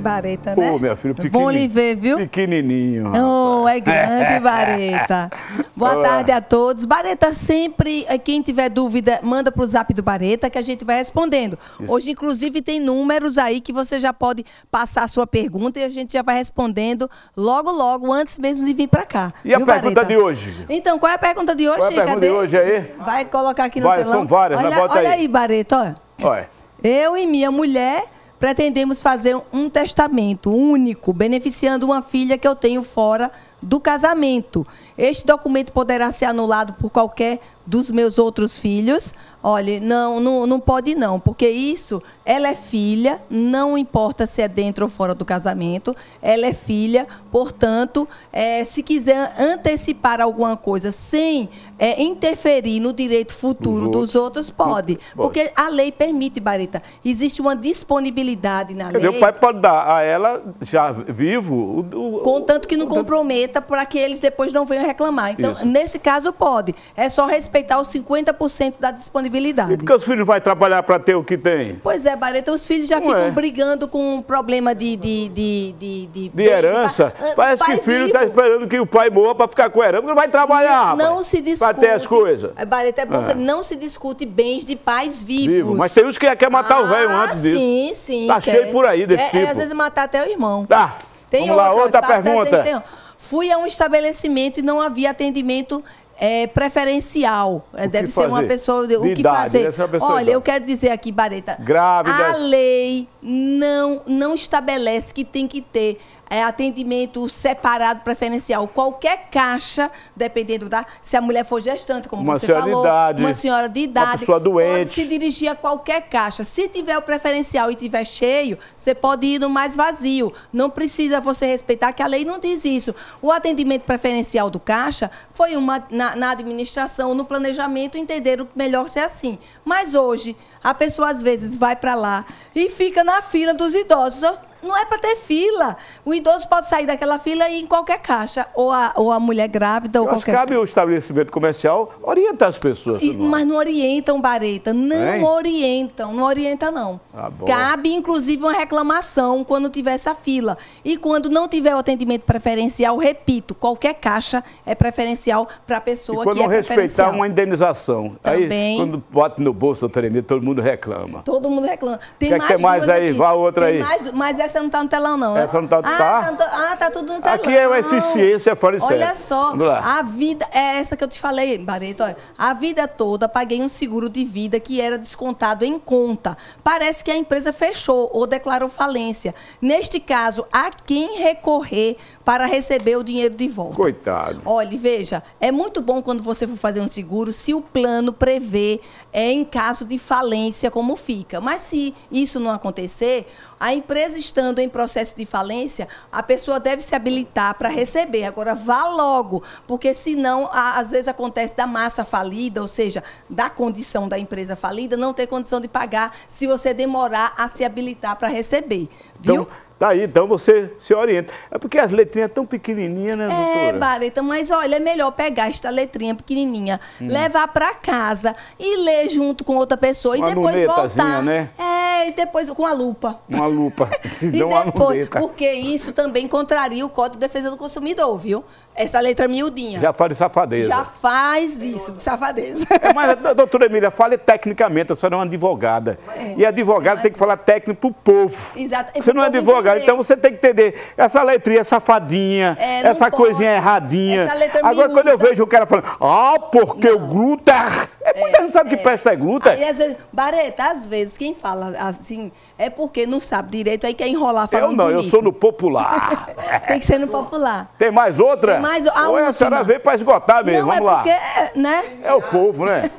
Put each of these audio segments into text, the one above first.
Bareta, né? Ô, minha filha, pequenininho. Bom lhe ver, viu? Pequenininho. Oh, é grande, Bareta. Boa tarde a todos. Bareta, sempre, eh, quem tiver dúvida, manda para o zap do Bareta que a gente vai respondendo. Isso. Hoje, inclusive, tem números aí que você já pode passar a sua pergunta e a gente já vai respondendo logo, logo, antes mesmo de vir para cá. E viu, a pergunta Bareta? de hoje? Então, qual é a pergunta de hoje? Qual é a pergunta Cadê? de hoje aí? Vai colocar aqui no vai, telão. São várias, né? olha, mas bota olha aí. Olha aí, Bareta, olha. Olha. Eu e minha mulher pretendemos fazer um testamento único, beneficiando uma filha que eu tenho fora do casamento. Este documento poderá ser anulado por qualquer dos meus outros filhos, olhe, não, não, não pode não, porque isso, ela é filha, não importa se é dentro ou fora do casamento, ela é filha, portanto, é, se quiser antecipar alguma coisa sem é, interferir no direito futuro dos outros, pode, porque a lei permite, Barita, existe uma disponibilidade na lei. Meu pai pode dar a ela, já vivo, o, o, contanto que não comprometa para que eles depois não venham reclamar. Então, isso. nesse caso, pode, é só respeitar respeitar os 50% da disponibilidade. E porque os filhos vão trabalhar para ter o que tem? Pois é, Bareta, os filhos já Não ficam é. brigando com um problema de... De, de, de, de, de herança? Pa... Ah, Parece que o filho está esperando que o pai morra para ficar com a herança, porque vai trabalhar. Não, se discute. Para ter as coisas. É, Bareta, é bom é. não se discute bens de pais vivos. Vivo. Mas tem uns que quer matar ah, o velho antes disso. Sim, sim. Está cheio por aí desse é, tipo. É, às tipo. vezes matar até o irmão. Tá. Tem Vamos outra, lá, outra tá pergunta. Fui a um estabelecimento e não havia atendimento é, preferencial. É, deve ser uma pessoa. De o que fazer? Olha, eu quero dizer aqui, Bareta. Grávida. A lei não, não estabelece que tem que ter é, atendimento separado preferencial. Qualquer caixa, dependendo da. Se a mulher for gestante, como uma você falou, idade, uma senhora de idade, uma pessoa doente. pode se dirigir a qualquer caixa. Se tiver o preferencial e tiver cheio, você pode ir no mais vazio. Não precisa você respeitar, que a lei não diz isso. O atendimento preferencial do caixa foi uma. Na, na, administração, no planejamento, entenderam que melhor ser assim. Mas hoje, a pessoa às vezes vai para lá e fica na fila dos idosos. Não é para ter fila. O idoso pode sair daquela fila e ir em qualquer caixa. Ou a, ou a mulher grávida, ou Eu qualquer. Mas cabe o estabelecimento comercial orientar as pessoas. E, mas não orientam, Bareta. Não hein? orientam. Não orienta, não. Ah, cabe, inclusive, uma reclamação quando tiver essa fila. E quando não tiver o atendimento preferencial, repito, qualquer caixa é preferencial para a pessoa e quando que é não respeitar uma indenização. É Também. Aí, quando bate no bolso, tremendo, todo mundo reclama. Todo mundo reclama. Tem é que mais, que tem mais aí? Aqui. Vai outra tem aí. Mais, mas é essa não está no telão, não. Essa é, não está no ah tá? Tá ah, tá tudo no telão. Aqui é uma eficiência fora de Olha só, a vida, é essa que eu te falei, Barreto, olha, a vida toda paguei um seguro de vida que era descontado em conta. Parece que a empresa fechou ou declarou falência. Neste caso, a quem recorrer para receber o dinheiro de volta? Coitado. Olha, veja, é muito bom quando você for fazer um seguro se o plano prevê é, em caso de falência como fica. Mas se isso não acontecer, a empresa estando em processo de falência, a pessoa deve se habilitar para receber. Agora, vá logo, porque senão, às vezes acontece da massa falida, ou seja, da condição da empresa falida, não ter condição de pagar se você demorar a se habilitar para receber. Viu? Então... Tá aí, então você se orienta. É porque as letrinhas tão pequenininhas, né, é, doutora? É, Bareta, mas olha, é melhor pegar esta letrinha pequenininha, hum. levar para casa e ler junto com outra pessoa uma e depois voltar. né? É, e depois com a lupa. Uma lupa. e depois, porque isso também contraria o Código de Defesa do Consumidor, viu? Essa letra miudinha. Já faz de safadeza. Já faz isso, de safadeza. É, mas, doutora Emília, fale tecnicamente, a senhora é uma advogada. É, e advogada é, mas... tem que falar técnico pro povo. Exato. É você não é advogada então você tem que entender. Essa letrinha é safadinha, é, essa pode. coisinha é erradinha. Essa letra é Agora, miúda. quando eu vejo o cara falando, ah, porque não. o glúten. É porque é, não sabe é. que peste é glúten. Aí, às vezes, Bareta, às vezes, quem fala assim é porque não sabe direito, aí quer enrolar falando. Eu não, bonito. eu sou no popular. tem que ser no popular. Tem mais outra? Tem mais a Ou última. a senhora veio para esgotar mesmo. Não, Vamos é porque, lá. Né? É o povo, né?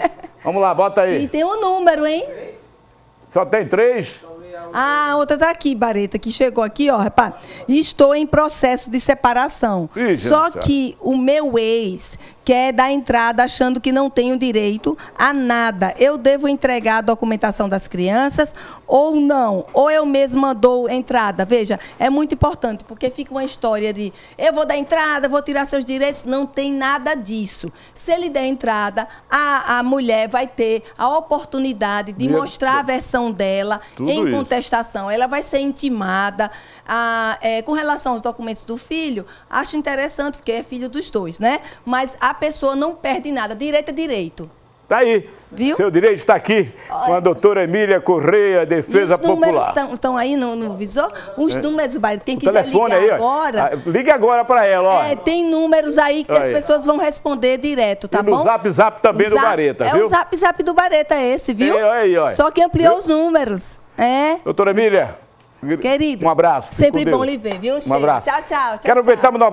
Vamos lá, bota aí. E tem um número, hein? Só tem três? Ah, outra tá aqui, Bareta, que chegou aqui, ó, rapaz. Estou em processo de separação. Ih, Só que é. o meu ex quer dar entrada achando que não tenho direito a nada. Eu devo entregar a documentação das crianças ou não? Ou eu mesma dou entrada? Veja, é muito importante, porque fica uma história de eu vou dar entrada, vou tirar seus direitos. Não tem nada disso. Se ele der entrada, a, a mulher vai ter a oportunidade de mostrar a versão dela em contestação. Isso. Ela vai ser intimada. A, é, com relação aos documentos do filho, acho interessante, porque é filho dos dois, né? Mas a pessoa não perde nada. Direito é direito. Tá aí. Viu? Seu direito está aqui Olha. com a doutora Emília Correia, Defesa Popular. os números estão aí no, no, visor? Os é. números do bairro. Quem o quiser ligar aí, agora... Ó. Ah, Ligue agora para ela, ó. É, tem números aí que aí. as pessoas vão responder direto, tá e bom? no zap zap também zap, do Bareta, viu? É o zap zap do Bareta é esse, viu? É, aí, ó. Só que ampliou viu? os números. É. Doutora Emília, Querido, um abraço. Sempre bom lhe ver, viu? Um abraço. Tchau, tchau. tchau Quero aproveitar, mandar um abraço.